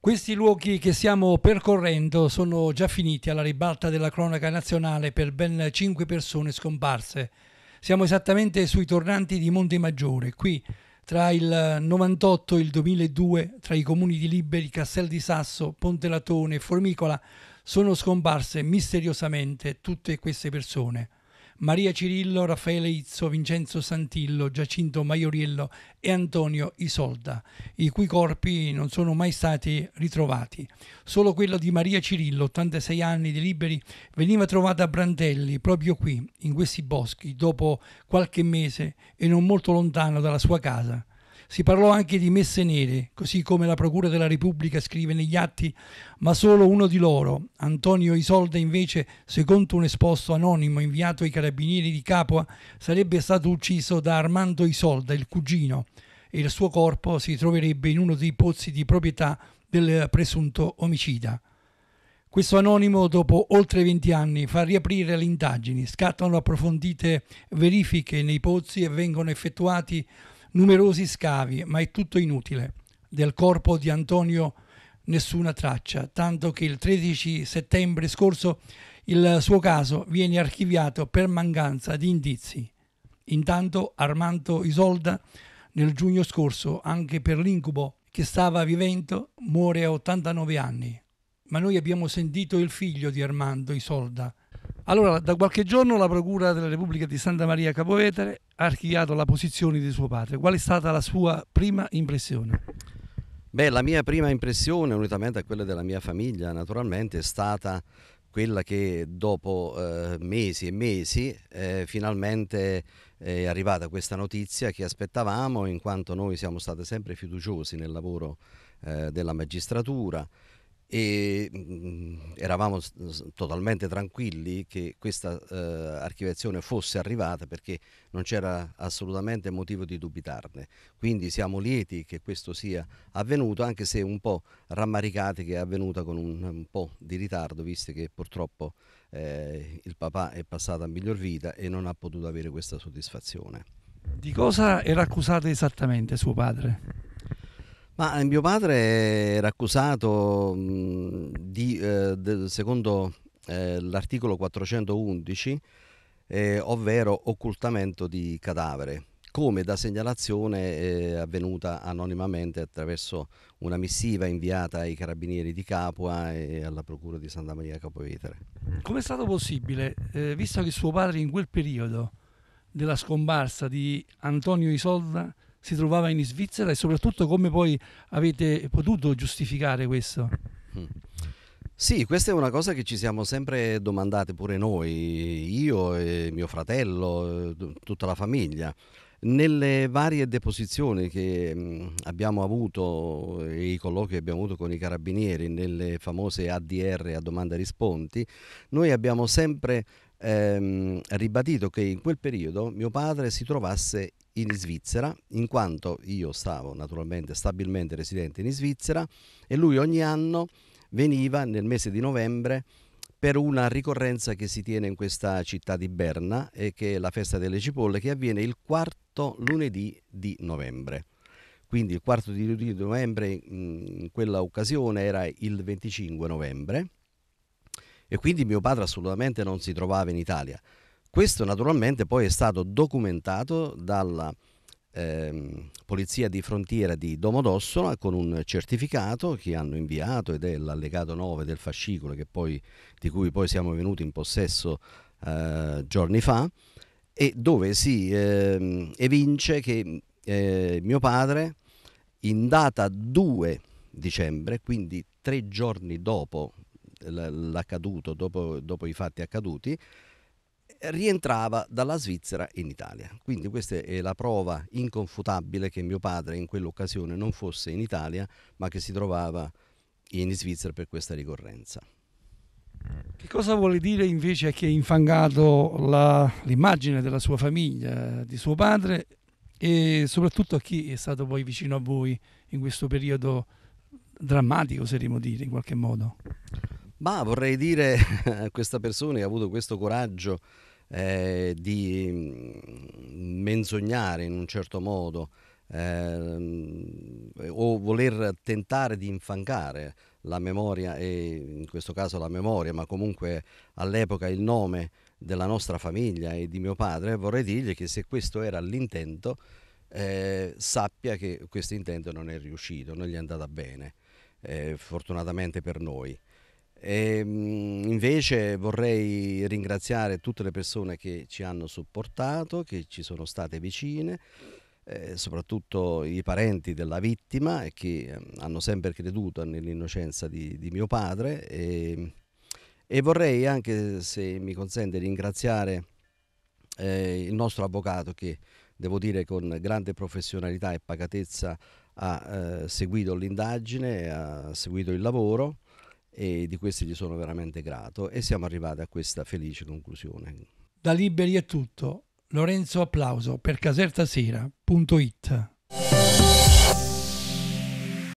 Questi luoghi che stiamo percorrendo sono già finiti alla ribalta della cronaca nazionale per ben cinque persone scomparse. Siamo esattamente sui tornanti di Monte Maggiore, qui tra il 98 e il 2002 tra i comuni di Liberi, Castel di Sasso, Pontelatone e Formicola sono scomparse misteriosamente tutte queste persone. Maria Cirillo, Raffaele Izzo, Vincenzo Santillo, Giacinto Maioriello e Antonio Isolda, i cui corpi non sono mai stati ritrovati. Solo quello di Maria Cirillo, 86 anni di liberi, veniva trovata a Brandelli, proprio qui, in questi boschi, dopo qualche mese e non molto lontano dalla sua casa. Si parlò anche di messe nere, così come la Procura della Repubblica scrive negli atti, ma solo uno di loro, Antonio Isolda invece, secondo un esposto anonimo inviato ai carabinieri di Capua, sarebbe stato ucciso da Armando Isolda, il cugino, e il suo corpo si troverebbe in uno dei pozzi di proprietà del presunto omicida. Questo anonimo, dopo oltre 20 anni, fa riaprire le indagini, scattano approfondite verifiche nei pozzi e vengono effettuati numerosi scavi, ma è tutto inutile. Del corpo di Antonio nessuna traccia, tanto che il 13 settembre scorso il suo caso viene archiviato per mancanza di indizi. Intanto Armando Isolda nel giugno scorso, anche per l'incubo che stava vivendo, muore a 89 anni. Ma noi abbiamo sentito il figlio di Armando Isolda, allora, da qualche giorno la Procura della Repubblica di Santa Maria Capovetere ha archiviato la posizione di suo padre. Qual è stata la sua prima impressione? Beh, la mia prima impressione, unitamente a quella della mia famiglia, naturalmente, è stata quella che dopo eh, mesi e mesi eh, finalmente eh, è arrivata questa notizia che aspettavamo in quanto noi siamo stati sempre fiduciosi nel lavoro eh, della magistratura e mh, mm, eravamo totalmente tranquilli che questa eh, archiviazione fosse arrivata perché non c'era assolutamente motivo di dubitarne. Quindi siamo lieti che questo sia avvenuto, anche se un po' rammaricati che è avvenuta con un, un po' di ritardo, visto che purtroppo eh, il papà è passato a miglior vita e non ha potuto avere questa soddisfazione. Di cosa era accusato esattamente suo padre? Ma eh, mio padre era accusato mm, di, eh, de- secondo eh, l'articolo 411, eh, ovvero occultamento di cadavere, come da segnalazione eh, avvenuta anonimamente attraverso una missiva inviata ai carabinieri di Capua e alla procura di Santa Maria Capovetere. è stato possibile, eh, visto che suo padre in quel periodo della scomparsa di Antonio Isolda si trovava in Svizzera e soprattutto come poi avete potuto giustificare questo? Sì, questa è una cosa che ci siamo sempre domandate pure noi, io e mio fratello, eh, tutta la famiglia. Nelle varie deposizioni che mm, abbiamo avuto e eh, i colloqui che abbiamo avuto con i carabinieri, nelle famose ADR a domanda e risponti, noi abbiamo sempre ehm, ribadito che in quel periodo mio padre si trovasse in Svizzera, in quanto io stavo naturalmente stabilmente residente in Svizzera e lui ogni anno veniva nel mese di novembre per una ricorrenza che si tiene in questa città di Berna e che è la festa delle cipolle che avviene il quarto lunedì di novembre. Quindi il quarto di lunedì di novembre in quella occasione era il 25 novembre e quindi mio padre assolutamente non si trovava in Italia. Questo naturalmente poi è stato documentato dalla eh, Polizia di Frontiera di Domodossola con un certificato che hanno inviato ed è l'allegato 9 del fascicolo poi, di cui poi siamo venuti in possesso eh, giorni fa e dove si eh, evince che eh, mio padre in data 2 dicembre, quindi tre giorni dopo l'accaduto, dopo, dopo i fatti accaduti, rientrava dalla Svizzera in Italia. Quindi questa è la prova inconfutabile che mio padre in quell'occasione non fosse in Italia, ma che si trovava in Svizzera per questa ricorrenza. Che cosa vuole dire invece che è infangato la, l'immagine della sua famiglia, di suo padre e soprattutto a chi è stato poi vicino a voi in questo periodo drammatico, oseremmo dire in qualche modo? Ma vorrei dire a questa persona che ha avuto questo coraggio eh, di mm, menzognare in un certo modo eh, o voler tentare di infangare la memoria e in questo caso la memoria, ma comunque all'epoca il nome della nostra famiglia e di mio padre, vorrei dirgli che se questo era l'intento, eh, sappia che questo intento non è riuscito, non gli è andata bene, eh, fortunatamente per noi. E ehm, invece vorrei ringraziare tutte le persone che ci hanno supportato, che ci sono state vicine, eh, soprattutto i parenti della vittima eh, che ehm, hanno sempre creduto nell'innocenza di, di mio padre e, ehm, e, vorrei anche, se mi consente, ringraziare eh, il nostro avvocato che devo dire con grande professionalità e pacatezza ha eh, seguito l'indagine, ha seguito il lavoro e di questi gli sono veramente grato e siamo arrivati a questa felice conclusione. Da Liberi è tutto. Lorenzo Applauso per casertasera.it.